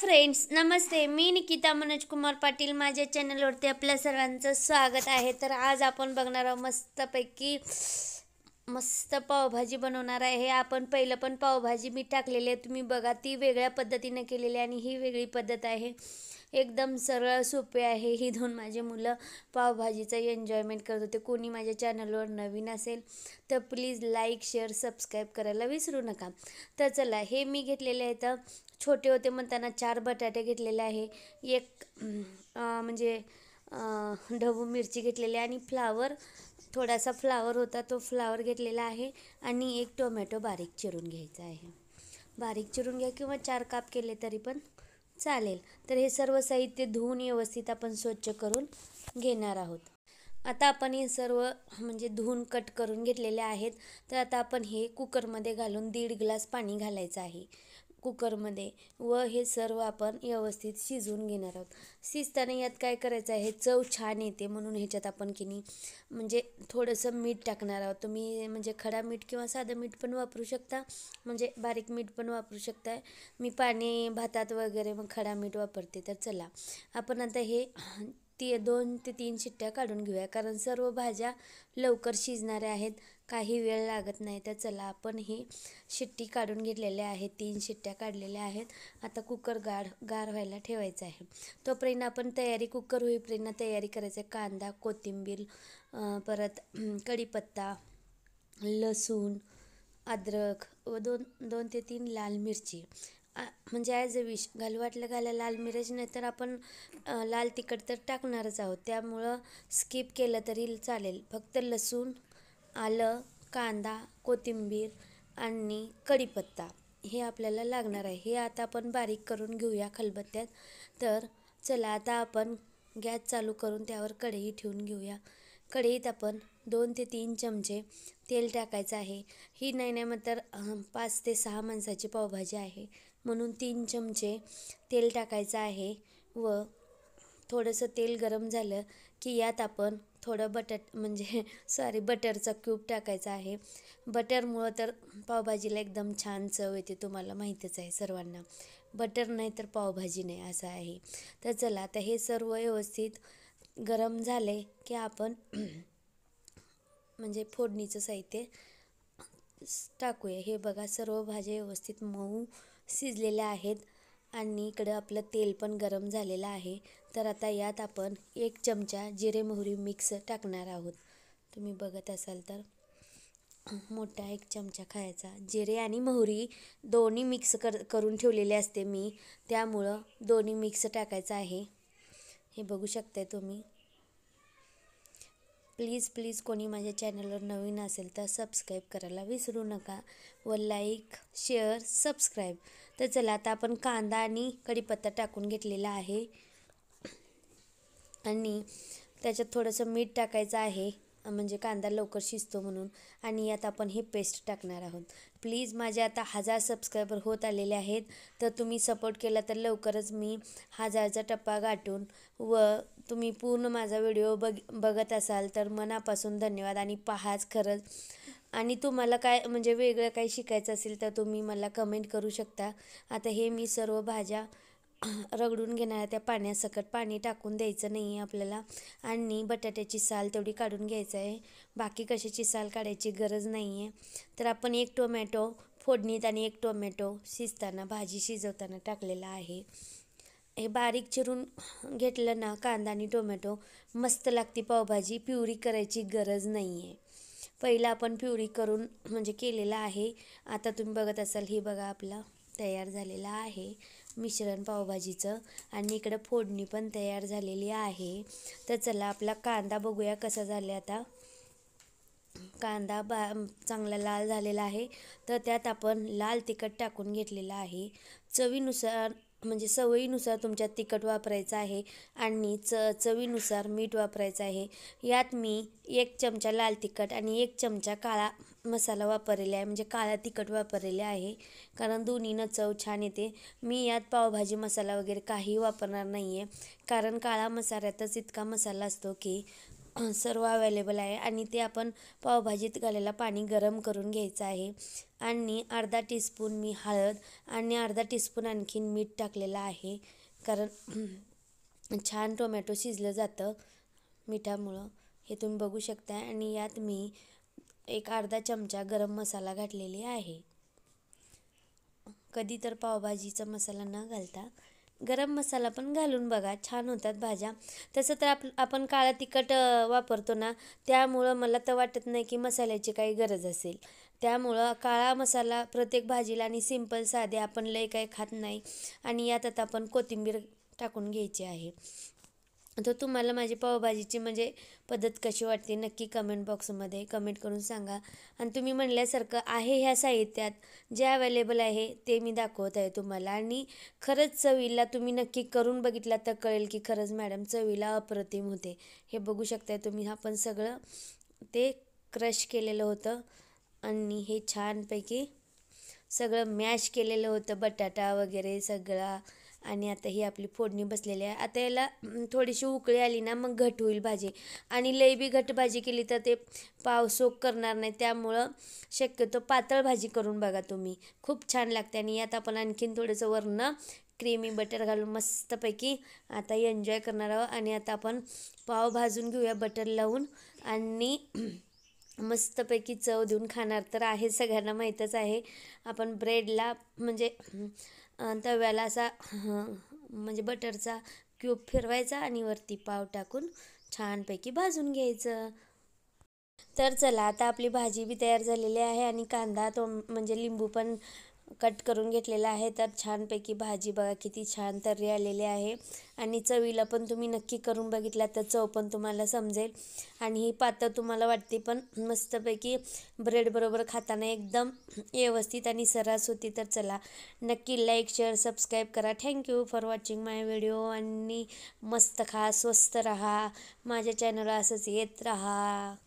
friends नमस्ते मी निकिता मनोज कुमार पाटील माझ्या चॅनलवरती आपल्या सर्वांचं स्वागत आहे तर आज आपण बघणार आहोत मस्तपैकी मस्त पावभाजी बनवणार आहे आपण पहिलं पण पावभाजी मी टाकलेली आहे तुम्ही बघा ती वेगळ्या पद्धतीने केलेली आणि ही वेगळी पद्धत आहे एकदम सरळ सोपे आहे ही दोन माझे मुलं पावभाजीचा एन्जॉयमेंट करत होते कोणी माझ्या चॅनलवर नवीन असेल तर प्लीज लाईक शेअर सबस्क्राईब करायला विसरू नका तर चला हे मी घेतलेले आहे तर छोटे होते त्यांना चार बटाटे घेतलेले आहे एक म्हणजे ढबू मिरची घेतलेली आणि फ्लावर थोडासा फ्लावर होता तो फ्लावर घेतलेला आहे आणि एक टोमॅटो बारीक चिरून घ्यायचा आहे बारीक चिरून घ्या किंवा चार काप केले तरी पण चालेल तर हे सर्व साहित्य धुवून व्यवस्थित आपण स्वच्छ करून घेणार आहोत आता आपण हे सर्व म्हणजे धुवून कट करून घेतलेले आहेत तर आता आपण हे कुकरमध्ये घालून दीड ग्लास पाणी घालायचं आहे कुकरमध्ये व हे सर्व आपण व्यवस्थित शिजवून घेणार आहोत शिजताना यात काय करायचं आहे चव छान येते म्हणून ह्याच्यात आपण किनी म्हणजे थोडंसं मीठ टाकणार आहोत तुम्ही म्हणजे खडा मीठ किंवा साधं मीठ पण वापरू शकता म्हणजे बारीक मीठ पण वापरू शकता मी पाणी भातात वगैरे मग खडा मीठ वापरते तर चला आपण आता हे ती दोन ते तीन शिट्ट्या काढून घेऊया कारण सर्व भाज्या लवकर शिजणाऱ्या आहेत काही वेळ लागत नाही तर चला आपण ही शिट्टी काढून घेतलेल्या आहेत तीन शिट्ट्या काढलेल्या आहेत आता कुकर गाढ गार व्हायला ठेवायचा आहे तोपर्यंत आपण तयारी कुकर होईपर्यंत तयारी करायचं आहे कांदा कोथिंबीर परत कढीपत्ता लसूण अद्रक व दोन दोन ते तीन लाल मिरची म्हणजे ॲज अ विश घालवाटलं घाला लाल मिरज नाही तर आपण लाल तिखट तर टाकणारच आहोत त्यामुळं स्किप केलं तरी चालेल फक्त लसूण आलं कांदा कोथिंबीर आणि कढीपत्ता हे आपल्याला लागणार आहे हे आता आपण बारीक करून घेऊया खलबत्त्यात तर चला आता आपण गॅस चालू करून त्यावर कढई ठेवून घेऊया कढईत आपण दोन ते तीन चमचे तेल टाकायचं आहे ही नाही नाही मग तर पाच ते सहा माणसाची पावभाजी आहे म्हणून तीन चमचे तेल टाकायचं आहे व थोडंसं तेल गरम झालं की यात आपण थोडं बटर म्हणजे सॉरी बटरचा क्यूब टाकायचा आहे बटरमुळं तर पावभाजीला एकदम छान चव येते तुम्हाला माहीतच आहे सर्वांना बटर नाही तर पावभाजी नाही असं आहे तर चला आता हे सर्व व्यवस्थित गरम झाले की आपण म्हणजे फोडणीचं साहित्य टाकूया हे बघा सर्व भाज्या व्यवस्थित मऊ शिजलेल्या आहेत आणि इकडं आपलं तेल पण गरम झालेलं आहे तर आता यात आपण एक चमचा जिरे मोहरी मिक्स टाकणार आहोत तुम्ही बघत असाल तर मोठा एक चमचा खायचा जिरे आणि मोहरी दोन्ही मिक्स कर करून ठेवलेले असते मी त्यामुळं दोन्ही मिक्स टाकायचं आहे हे बघू शकता तुम्ही प्लीज प्लीज कोणी माझ्या चॅनलवर नवीन असेल तर सबस्क्राईब करायला विसरू नका व लाईक शेअर सबस्क्राईब तर चला आता आपण कांदा आणि कढीपत्ता टाकून घेतलेला आहे आणि त्याच्यात थोडंसं मीठ टाकायचं आहे म्हणजे कांदा लवकर शिजतो म्हणून आणि यात आपण हे पेस्ट टाकणार आहोत प्लीज माझे आता हजार सबस्क्रायबर होत आलेले आहेत तर तुम्ही सपोर्ट केला तर लवकरच मी हजारचा टप्पा गाठून व तुम्ही पूर्ण माझा व्हिडिओ बघ बघत असाल तर मनापासून धन्यवाद आणि पहाच खरंच आणि तुम्हाला काय म्हणजे वेगळं काही शिकायचं असेल तर तुम्ही मला कमेंट करू शकता आता हे मी सर्व भाज्या रगडून घेणाऱ्या त्या पाण्यासकट पाणी टाकून द्यायचं नाही आहे आपल्याला आणि बटाट्याची साल तेवढी काढून घ्यायचं आहे बाकी कशाची साल काढायची गरज नाही आहे तर आपण एक टोमॅटो फोडणीत आणि एक टोमॅटो शिजताना भाजी शिजवताना टाकलेला आहे हे बारीक चिरून घेतलं ना कांदा आणि टोमॅटो मस्त लागते पावभाजी प्युरी करायची गरज नाही आहे पहिला आपण प्युरी करून म्हणजे केलेला आहे आता तुम्ही बघत असाल ही बघा आपला तयार झालेला आहे मिश्रण पावभाजीचं आणि इकडं फोडणी पण तयार झालेली आहे तर चला आपला कांदा बघूया कसा झाला आता कांदा बा चांगला लाल झालेला आहे तर त्यात आपण लाल तिखट टाकून घेतलेलं आहे चवीनुसार म्हणजे सवयीनुसार तुमच्यात तिखट वापरायचं आहे आणि च चवीनुसार मीठ वापरायचं आहे यात मी एक चमचा लाल तिखट आणि एक चमचा काळा मसाला वापरलेला आहे म्हणजे काळा तिखट वापरलेले आहे कारण दोन्हीनं चव छान येते मी यात पावभाजी मसाला वगैरे काही वापरणार नाही आहे कारण काळा मसाल्यातच इतका मसाला असतो की सर्व अवेलेबल आहे आणि ते आपण पावभाजीत घालायला पाणी गरम करून घ्यायचं आहे आणि अर्धा टीस्पून मी हळद आणि अर्धा टीस्पून आणखीन मीठ टाकलेलं आहे कारण छान टोमॅटो शिजलं जातं मिठामुळं हे तुम्ही बघू शकता आणि यात मी एक अर्धा चमचा गरम मसाला घातलेली आहे कधी तर पावभाजीचा मसाला न घालता गरम मसाला पण घालून बघा छान होतात भाज्या तसं तर आप आपण काळा तिखट वापरतो ना त्यामुळं मला तर वाटत नाही की मसाल्याची काही गरज असेल त्यामुळं काळा मसाला प्रत्येक भाजीला आणि सिंपल साधे आपण लय काही खात नाही आणि यात आता आपण कोथिंबीर टाकून घ्यायची आहे तर तुम्हाला माझी पावभाजीची म्हणजे पद्धत कशी वाटते नक्की कमेंट बॉक्समध्ये कमेंट करून सांगा आणि तुम्ही म्हणल्यासारखं आहे ह्या साहित्यात जे अवेलेबल आहे ते मी दाखवत आहे तुम्हाला आणि खरंच चवीला तुम्ही नक्की करून बघितला तर कळेल की खरंच मॅडम चवीला अप्रतिम होते हे बघू शकताय तुम्ही पण सगळं ते क्रश केलेलं होतं आणि हे छानपैकी सगळं मॅश केलेलं होतं बटाटा वगैरे सगळा आणि आता ही आपली फोडणी बसलेली आहे आता याला थोडीशी उकळी आली ना मग घट होईल भाजी आणि लई बी घट भाजी केली तर ते पाव सोक करणार नाही त्यामुळं शक्यतो पातळ भाजी करून बघा तुम्ही खूप छान लागते आणि यात आपण आणखीन थोडंसं वरणं क्रीमी बटर घालून मस्तपैकी आता एन्जॉय करणार आहोत आणि आता आपण पाव भाजून घेऊया बटर लावून आणि मस्तपैकी चव देऊन खाणार तर आहे सगळ्यांना माहीतच आहे आपण ब्रेडला म्हणजे तव्याला असा म्हणजे बटरचा क्यूब फिरवायचा आणि वरती पाव टाकून छानपैकी भाजून घ्यायचं तर चला आता आपली भाजी बी तयार झालेली आहे आणि कांदा तो म्हणजे लिंबू पण कट करून घेतलेला आहे तर छानपैकी भाजी बघा किती छान तर्री आलेली आहे आणि चवीला पण तुम्ही नक्की करून बघितला तर चव पण तुम्हाला समजेल आणि ही पातळ तुम्हाला वाटते पण मस्तपैकी ब्रेडबरोबर खाताना एकदम व्यवस्थित आणि सरस होती तर चला नक्की लाईक शेअर सबस्क्राईब करा thank you for watching my video आणि मस्त खा स्वस्त राहा माझ्या चॅनलला असंच येत राहा